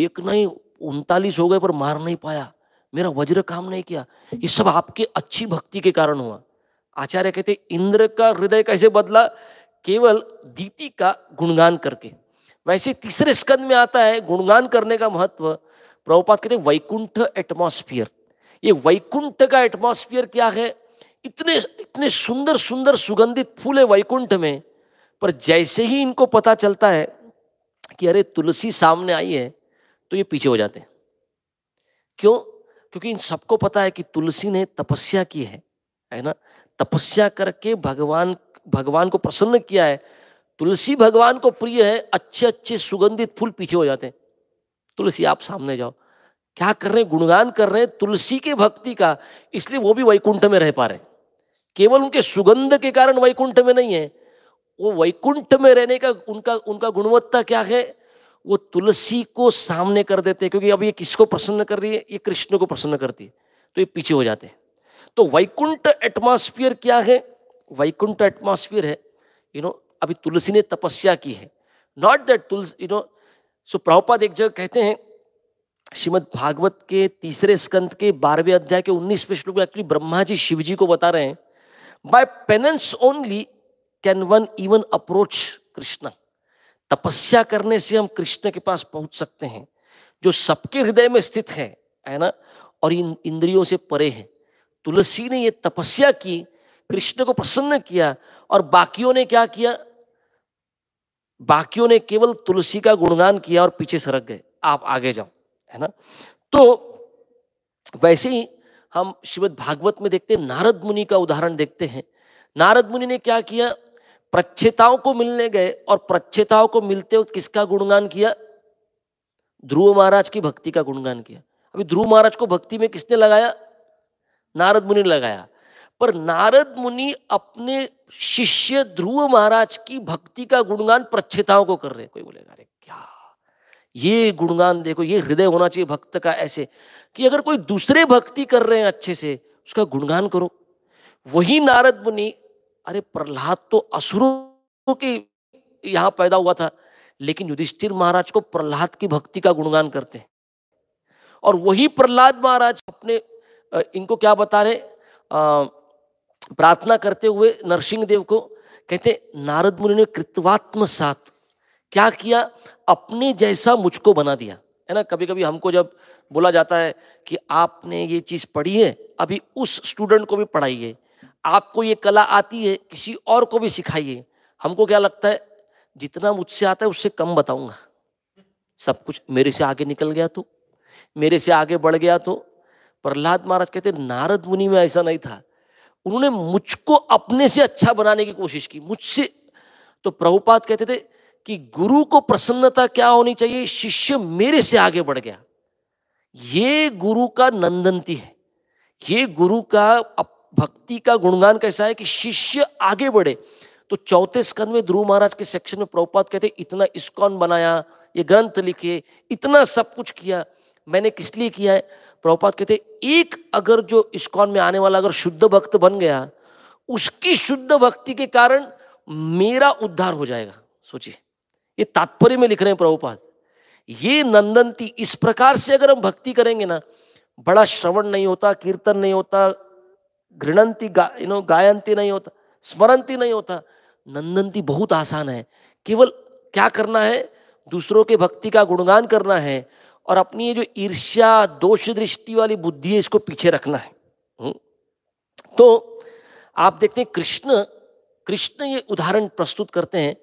एक नहीं उनतालीस हो गए पर मार नहीं पाया मेरा वज्र काम नहीं किया ये सब आपके अच्छी भक्ति के कारण हुआ आचार्य कहते इंद्र का हृदय कैसे बदला केवल दीति का गुणगान करके वैसे तीसरे स्कंद में आता है गुणगान करने का महत्व प्रभुपात कहते हैं वैकुंठ एटमोस्फियर ये वैकुंठ का एटमोस्फियर क्या है इतने इतने सुंदर सुंदर सुगंधित फूल है वैकुंठ में पर जैसे ही इनको पता चलता है कि अरे तुलसी सामने आई है तो ये पीछे हो जाते हैं क्यों क्योंकि इन सबको पता है कि तुलसी ने तपस्या की है है ना तपस्या करके भगवान भगवान को प्रसन्न किया है तुलसी भगवान को प्रिय है अच्छे अच्छे सुगंधित फूल पीछे हो जाते हैं तुलसी आप सामने जाओ क्या कर रहे हैं गुणगान कर रहे हैं तुलसी के भक्ति का इसलिए वो भी वैकुंठ में रह पा रहे केवल उनके सुगंध के कारण वैकुंठ में नहीं है वो वैकुंठ में रहने का उनका उनका गुणवत्ता क्या है वो तुलसी को सामने कर देते हैं क्योंकि अब ये किसको प्रसन्न कर रही है ये कृष्ण को प्रसन्न करती है तो ये पीछे हो जाते हैं तो वैकुंठ एटमोस्फियर क्या है वैकुंठ एटमोसफियर है यू नो अभी तुलसी ने तपस्या की है not that Tulsi you know so Prabhupada एक जगह कहते हैं श्रीमद भागवत के तीसरे स्कंद के बारहवें अध्याय के उन्नीसवें श्लोक में एक्चुअली ब्रह्मा जी शिव जी को बता रहे हैं by penance only can one even approach Krishna तपस्या करने से हम कृष्ण के पास पहुंच सकते हैं जो सबके हृदय में स्थित है है ना और इन इंद्रियों से परे हैं तुलसी ने ये तपस्या की कृष्ण को प्रसन्न किया और बाकियों ने क्या किया बाकियों ने केवल तुलसी का गुणगान किया और पीछे सरक गए आप आगे जाओ है ना तो वैसे ही हम श्रीमद भागवत में देखते हैं नारद मुनि का उदाहरण देखते हैं नारद मुनि ने क्या किया प्रच्छेताओं को मिलने गए और प्रच्छेताओं को मिलते वक्त किसका गुणगान किया ध्रुव महाराज की भक्ति का गुणगान किया अभी ध्रुव महाराज को भक्ति में किसने लगाया नारद मुनि ने लगाया पर नारद मुनि अपने शिष्य ध्रुव महाराज की भक्ति का गुणगान प्रच्छेताओं को कर रहे कोई बोलेगा अरे क्या ये गुणगान देखो ये हृदय होना चाहिए भक्त का ऐसे कि अगर कोई दूसरे भक्ति कर रहे हैं अच्छे से उसका गुणगान करो वही नारद मुनि अरे प्रहलाद तो असुरों के यहां पैदा हुआ था लेकिन युधिष्ठिर महाराज को प्रहलाद की भक्ति का गुणगान करते हैं और वही प्रहलाद महाराज अपने इनको क्या बता रहे आ, प्रार्थना करते हुए नरसिंह देव को कहते नारद मुनि ने कृतवात्म साथ क्या किया अपने जैसा मुझको बना दिया है ना कभी कभी हमको जब बोला जाता है कि आपने ये चीज़ पढ़ी है अभी उस स्टूडेंट को भी पढ़ाइए आपको ये कला आती है किसी और को भी सिखाइए हमको क्या लगता है जितना मुझसे आता है उससे कम बताऊंगा सब कुछ मेरे से आगे निकल गया तो मेरे से आगे बढ़ गया तो प्रहलाद महाराज कहते नारद मुनि में ऐसा नहीं था उन्होंने मुझको अपने से अच्छा बनाने की कोशिश की मुझसे तो प्रभुपाद कहते थे कि गुरु को प्रसन्नता क्या होनी चाहिए शिष्य मेरे से आगे बढ़ गया ये गुरु का नंदनती है ये गुरु का भक्ति का गुणगान कैसा है कि शिष्य आगे बढ़े तो चौथे स्कंद में ध्रुव महाराज के सेक्शन में प्रभुपात कहते इतना इस्कॉन बनाया ये ग्रंथ लिखे इतना सब कुछ किया मैंने किस लिए किया है प्रभुपात कहते एक अगर जो इस्कॉन में आने वाला अगर शुद्ध भक्त बन गया उसकी शुद्ध भक्ति के कारण मेरा उद्धार हो जाएगा सोचिए ये तात्पर्य में लिख रहे हैं प्रभुपाद ये नंदनती इस प्रकार से अगर हम भक्ति करेंगे ना बड़ा श्रवण नहीं होता कीर्तन नहीं होता घृणंती गा नो गायंती नहीं होता स्मरणती नहीं होता नंदनती बहुत आसान है केवल क्या करना है दूसरों के भक्ति का गुणगान करना है और अपनी ये जो ईर्ष्या दोष दृष्टि वाली बुद्धि है इसको पीछे रखना है हम्म। तो आप देखते हैं कृष्ण कृष्ण ये उदाहरण प्रस्तुत करते हैं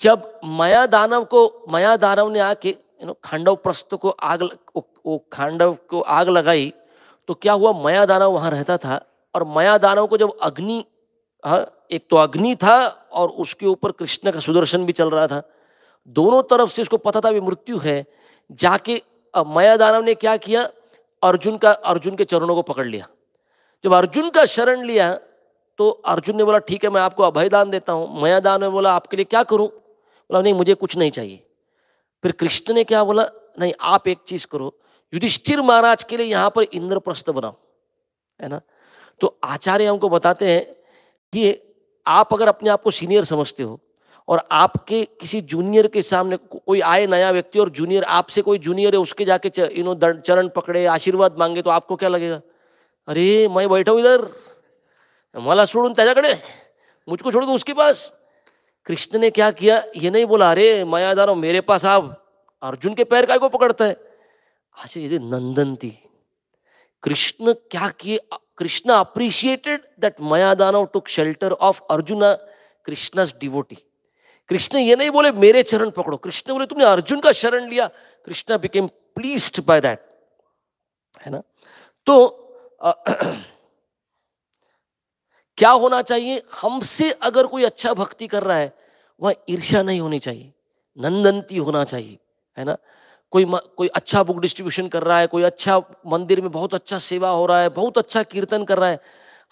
जब माया दानव को माया दानव ने आके यू नो खांडव प्रस्थ को आग वो खांडव को आग लगाई तो क्या हुआ माया दानव वहां रहता था और माया दानव को जब अग्नि हाँ, एक तो अग्नि था और उसके ऊपर कृष्ण का सुदर्शन भी चल रहा था दोनों तरफ से उसको पता था भी मृत्यु है जाके मया दानव ने क्या किया अर्जुन का अर्जुन के चरणों को पकड़ लिया जब अर्जुन का शरण लिया तो अर्जुन ने बोला ठीक है मैं आपको अभयदान देता हूँ मया दानव ने बोला आपके लिए क्या करूँ बोला नहीं मुझे कुछ नहीं चाहिए फिर कृष्ण ने क्या बोला नहीं आप एक चीज़ करो युधिष्ठिर महाराज के लिए यहाँ पर इंद्रप्रस्थ बनाओ है ना तो आचार्य हमको बताते हैं कि आप अगर अपने आप को सीनियर समझते हो और आपके किसी जूनियर के सामने को, कोई आए नया व्यक्ति और जूनियर आपसे कोई जूनियर है उसके जाके यू नो चरण पकड़े आशीर्वाद मांगे तो आपको क्या लगेगा अरे मैं बैठा हूँ इधर मला तेजा कड़े मुझको छोड़ दो उसके पास कृष्ण ने क्या किया ये नहीं बोला अरे मायादारो मेरे पास आप अर्जुन के पैर काय को पकड़ता है अच्छा ये थी कृष्ण क्या किए Krishna appreciated that Mayadanav took shelter of Arjun Krishna's devotee Krishna ये नहीं बोले मेरे चरण पकड़ो कृष्ण बोले तुमने अर्जुन का शरण लिया Krishna became pleased by that है ना तो आ, क्या होना चाहिए हमसे अगर कोई अच्छा भक्ति कर रहा है वह ईर्ष्या नहीं होनी चाहिए नंदनती होना चाहिए है ना कोई कोई अच्छा बुक डिस्ट्रीब्यूशन कर रहा है कोई अच्छा मंदिर में बहुत अच्छा सेवा हो रहा है बहुत अच्छा कीर्तन कर रहा है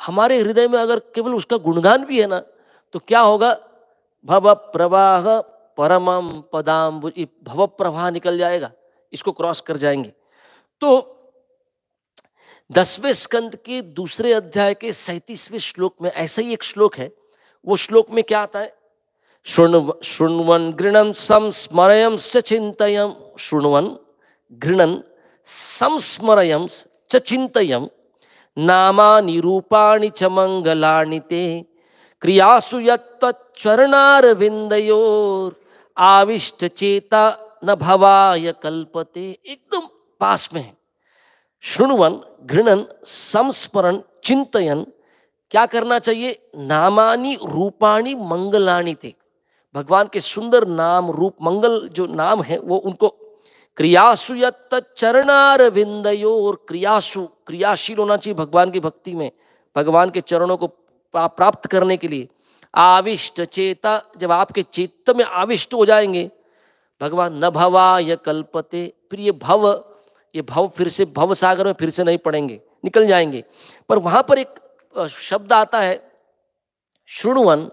हमारे हृदय में अगर केवल उसका गुणगान भी है ना तो क्या होगा भव प्रवाह परमम पदाम्बु भव प्रवाह निकल जाएगा इसको क्रॉस कर जाएंगे तो दसवें स्कंद के दूसरे अध्याय के सैतीसवें श्लोक में ऐसा ही एक श्लोक है वो श्लोक में क्या आता है शुण्व घृणन संस्मरयम च चिंतम शुण्वन घृणन संस्मरयम च चिंतम नामा निरूपाणी च मंगलाणी ते क्रियासु यरणारविंदयोर आविष्ट चेता न भवाय कल्पते एकदम पास में है श्रृणवन घृणन संस्मरण चिंतन क्या करना चाहिए नामानी रूपाणी मंगलानी थे भगवान के सुंदर नाम रूप मंगल जो नाम है वो उनको क्रियासु चरणार विंदोर क्रियासु क्रियाशील होना चाहिए भगवान की भक्ति में भगवान के चरणों को प्राप्त करने के लिए आविष्ट चेता जब आपके चित्त में आविष्ट हो जाएंगे भगवान न भवा यह कल्पते फिर ये भव ये भव फिर से भव सागर में फिर से नहीं पड़ेंगे निकल जाएंगे पर वहां पर एक शब्द आता है श्रृणुवन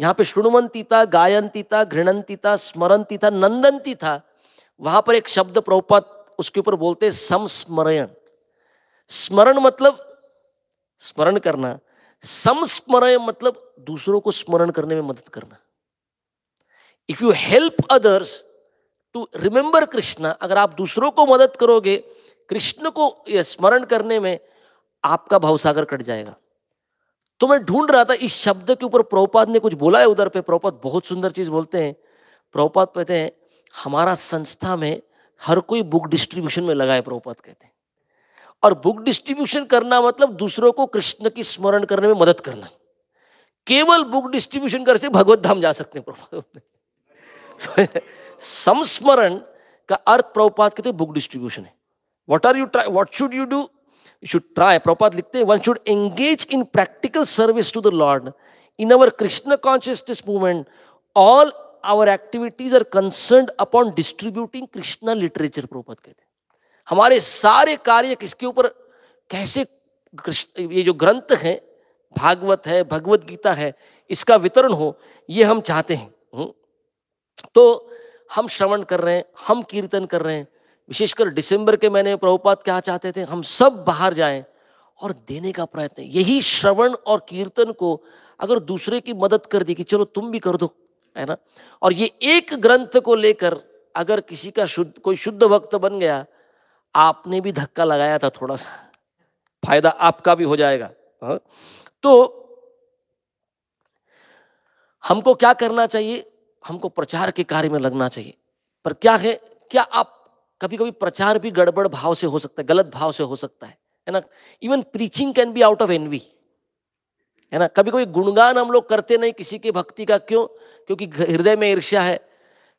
यहाँ पे श्रृणुवंती था गायंती था घृणंती था स्मरंती था नंदंती था वहां पर एक शब्द प्रभुपात उसके ऊपर बोलते समस्मरण स्मरण मतलब स्मरण करना समस्मरण मतलब दूसरों को स्मरण करने में मदद करना if you help others to remember Krishna अगर आप दूसरों को मदद करोगे कृष्ण को स्मरण करने में आपका भावसागर कट जाएगा तो मैं ढूंढ रहा था इस शब्द के ऊपर प्रभुपाद ने कुछ बोला है उधर पे प्रभुपाद बहुत सुंदर चीज बोलते हैं प्रभुपाद कहते हैं हमारा संस्था में हर कोई बुक डिस्ट्रीब्यूशन में लगा है प्रभुपाद कहते हैं और बुक डिस्ट्रीब्यूशन करना मतलब दूसरों को कृष्ण की स्मरण करने में मदद करना केवल बुक डिस्ट्रीब्यूशन कर से भगवत धाम जा सकते हैं संस्मरण का अर्थ प्रभुपात कहते बुक डिस्ट्रीब्यूशन है what are you try what should you do you should try Prabhupada लिखते हैं one should engage in practical service to the lord in our Krishna consciousness movement all our activities are concern upon distributing Krishna literature Prabhupada कहते हैं हमारे सारे कार्य किसके ऊपर कैसे ये जो ग्रंथ है भागवत है भगवत गीता है इसका वितरण हो ये हम चाहते हैं हम्म। तो हम श्रवण कर रहे हैं हम कीर्तन कर रहे हैं विशेषकर दिसंबर के महीने प्रभुपात क्या चाहते थे हम सब बाहर जाएं और देने का प्रयत्न यही श्रवण और कीर्तन को अगर दूसरे की मदद कर दी कि चलो तुम भी कर दो है ना और ये एक ग्रंथ को लेकर अगर किसी का शुद्ध कोई शुद्ध भक्त बन गया आपने भी धक्का लगाया था थोड़ा सा फायदा आपका भी हो जाएगा हाँ। तो हमको क्या करना चाहिए हमको प्रचार के कार्य में लगना चाहिए पर क्या है क्या आप कभी कभी प्रचार भी गड़बड़ भाव से हो सकता है गलत भाव से हो सकता है है ना even preaching can be out of envy है ना कभी कभी गुणगान हम लोग करते नहीं किसी की भक्ति का क्यों क्योंकि हृदय में ईर्ष्या है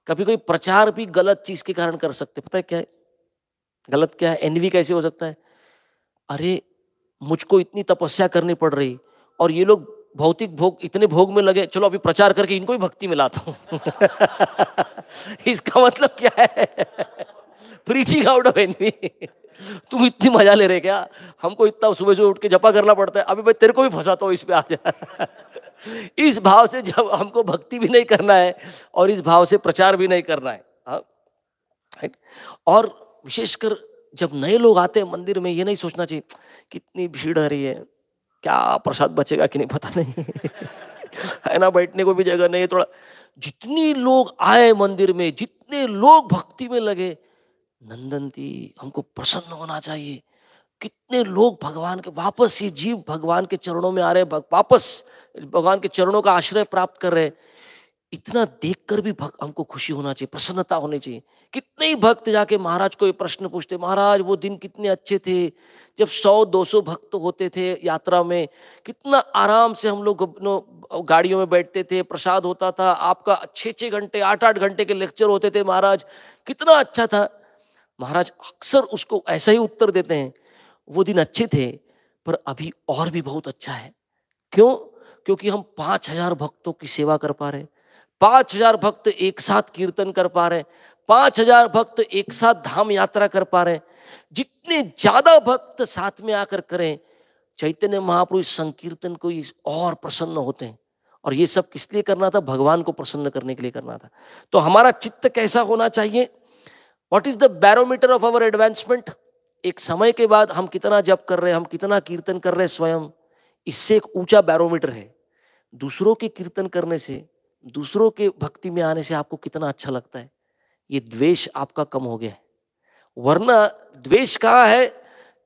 कभी कोई प्रचार भी गलत चीज के कारण कर सकते पता है क्या है गलत क्या है एनवी कैसे हो सकता है अरे मुझको इतनी तपस्या करनी पड़ रही और ये लोग भौतिक भोग इतने भोग में लगे चलो अभी प्रचार करके इनको ही भक्ति में लाता हूँ इसका मतलब क्या है प्रीचिंग आउट ऑफ एनवी तुम इतनी मजा ले रहे क्या हमको इतना सुबह सुबह उठ के जपा करना पड़ता है अभी मैं तेरे को भी फंसाता हूँ इस पे आ जा इस भाव से जब हमको भक्ति भी नहीं करना है और इस भाव से प्रचार भी नहीं करना है हाँ। और विशेषकर जब नए लोग आते हैं मंदिर में ये नहीं सोचना चाहिए कितनी भीड़ आ रही है क्या प्रसाद बचेगा कि नहीं पता नहीं है ना बैठने को भी जगह नहीं थोड़ा जितनी लोग आए मंदिर में जितने लोग भक्ति में लगे नंदनती हमको प्रसन्न होना चाहिए कितने लोग भगवान के वापस ये जीव भगवान के चरणों में आ रहे वापस भगवान के चरणों का आश्रय प्राप्त कर रहे इतना देखकर भी हमको खुशी होना चाहिए प्रसन्नता होनी चाहिए कितने ही भक्त जाके महाराज को ये प्रश्न पूछते महाराज वो दिन कितने अच्छे थे जब सौ दो सौ भक्त होते थे यात्रा में कितना आराम से हम लोग गाड़ियों में बैठते थे प्रसाद होता था आपका अच्छे अच्छे घंटे आठ आठ घंटे के लेक्चर होते थे महाराज कितना अच्छा था महाराज अक्सर उसको ऐसा ही उत्तर देते हैं वो दिन अच्छे थे पर अभी और भी बहुत अच्छा है क्यों क्योंकि हम पांच हजार भक्तों की सेवा कर पा रहे हैं हजार भक्त एक साथ कीर्तन कर पा रहे हैं पांच हजार भक्त एक साथ धाम यात्रा कर पा रहे जितने ज्यादा भक्त साथ में आकर करें चैतन्य महाप्रु इस संकीर्तन को इस और प्रसन्न होते हैं और ये सब किस लिए करना था भगवान को प्रसन्न करने के लिए करना था तो हमारा चित्त कैसा होना चाहिए what is the barometer of our advancement एक समय के बाद हम कितना जप कर रहे हैं हम कितना कीर्तन कर रहे हैं स्वयं इससे एक ऊंचा बैरोमीटर है दूसरों के कीर्तन करने से दूसरों के भक्ति में आने से आपको कितना अच्छा लगता है ये द्वेष आपका कम हो गया वरना द्वेष कहाँ है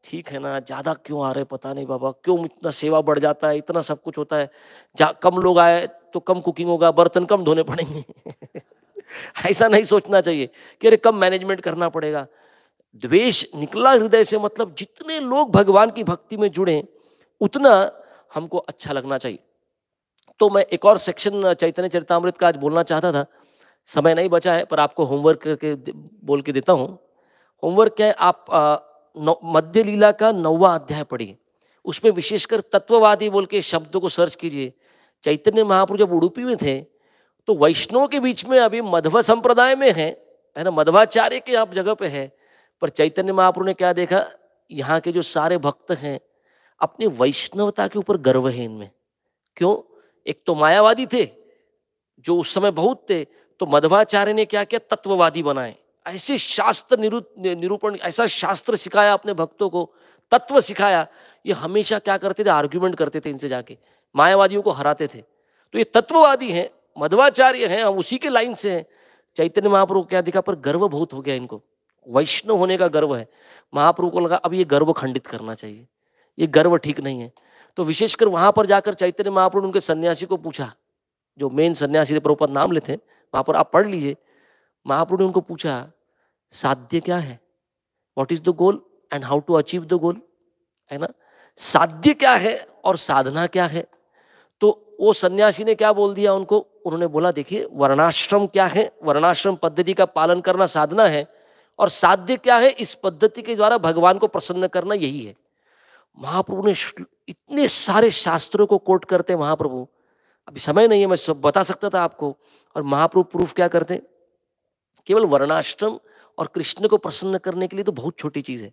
ठीक है ना ज़्यादा क्यों आ रहे पता नहीं बाबा क्यों इतना सेवा बढ़ जाता है इतना सब कुछ होता है जा कम लोग आए तो कम कुकिंग होगा बर्तन कम धोने पड़ेंगे ऐसा नहीं सोचना चाहिए कि अरे कम मैनेजमेंट करना पड़ेगा द्वेष निकला हृदय से मतलब जितने लोग भगवान की भक्ति में जुड़े उतना हमको अच्छा लगना चाहिए तो मैं एक और सेक्शन चैतन्य चरितमृत का आज बोलना चाहता था समय नहीं बचा है पर आपको होमवर्क करके बोल के देता हूँ होमवर्क क्या है आप मध्य लीला का नौवा अध्याय पढ़िए उसमें विशेषकर तत्ववादी बोल के शब्दों को सर्च कीजिए चैतन्य महापुरुष जब उड़ुपी में थे तो वैष्णव के बीच में अभी मधवा संप्रदाय में है है ना मध्वाचार्य के आप जगह पे है पर चैतन्य महापुरु ने क्या देखा यहाँ के जो सारे भक्त हैं अपनी वैष्णवता के ऊपर गर्व है इनमें क्यों एक तो मायावादी थे जो उस समय बहुत थे तो मध्वाचार्य ने क्या किया तत्ववादी बनाए ऐसे शास्त्र निरूपण ऐसा शास्त्र सिखाया अपने भक्तों को तत्व सिखाया ये हमेशा क्या करते थे आर्ग्यूमेंट करते थे इनसे जाके मायावादियों को हराते थे तो ये तत्ववादी हैं मध्वाचार्य हैं हम उसी के लाइन से हैं चैतन्य महाप्रभु क्या दिखा पर गर्व बहुत हो गया इनको वैष्णव होने का गर्व है महाप्रभु को लगा अब ये गर्व खंडित करना चाहिए ये गर्व ठीक नहीं है तो विशेषकर वहां पर जाकर चैतन्य महाप्रभु उनके सन्यासी को पूछा जो मेन सन्यासी थे प्रभुपद नाम लेते हैं वहाँ पर आप पढ़ लीजिए महाप्रभु ने उनको पूछा साध्य क्या है what is the goal and how to achieve the goal है ना साध्य क्या है और साधना क्या है तो वो सन्यासी ने क्या बोल दिया उनको उन्होंने बोला देखिए वर्णाश्रम क्या है वर्णाश्रम पद्धति का पालन करना साधना है और साध्य क्या है इस पद्धति के द्वारा भगवान को प्रसन्न करना यही है महाप्रभु ने इतने सारे शास्त्रों को कोट करते महाप्रभु अभी समय नहीं है मैं सब बता सकता था आपको और महाप्रभु प्रूफ क्या करते केवल वर्णाश्रम और कृष्ण को प्रसन्न करने के लिए तो बहुत छोटी चीज है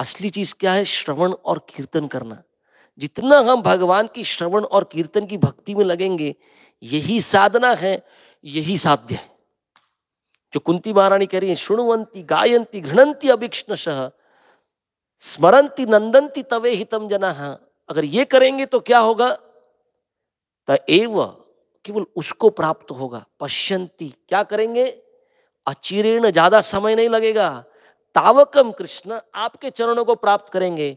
असली चीज क्या है श्रवण और कीर्तन करना जितना हम भगवान की श्रवण और कीर्तन की भक्ति में लगेंगे यही साधना है यही साध्य है जो कुंती महारानी कह रही है शुणवंती गायंती घृणंती सह स्मरंती नंदंती तवे हितम जना अगर ये करेंगे तो क्या होगा एव केवल उसको प्राप्त होगा पश्यंती क्या करेंगे अचिरेण ज्यादा समय नहीं लगेगा तावकम कृष्ण आपके चरणों को प्राप्त करेंगे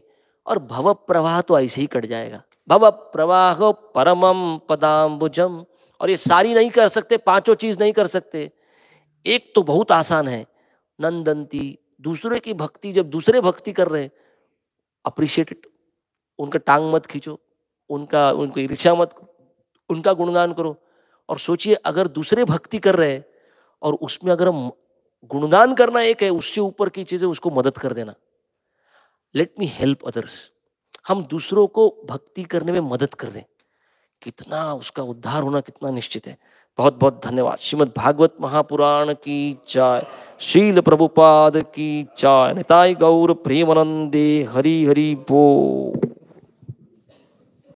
और भव प्रवाह तो ऐसे ही कट जाएगा भव प्रवाह परमम पदाम्बुजम और ये सारी नहीं कर सकते पांचों चीज नहीं कर सकते एक तो बहुत आसान है नंदंती दूसरे की भक्ति जब दूसरे भक्ति कर रहे अप्रिशिएटेड उनका टांग मत खींचो उनका उनको ईर्षा मत करो उनका गुणगान करो और सोचिए अगर दूसरे भक्ति कर रहे हैं और उसमें अगर गुणगान करना एक है उससे ऊपर की चीज़ें उसको मदद कर देना लेट मी हेल्प अदर्स हम दूसरों को भक्ति करने में मदद कर दें कितना उसका उद्धार होना कितना निश्चित है बहुत बहुत धन्यवाद श्रीमद भागवत महापुराण की चाय शील प्रभुपाद की चाय निताय गौर प्रेमानंदे हरि हरि बोल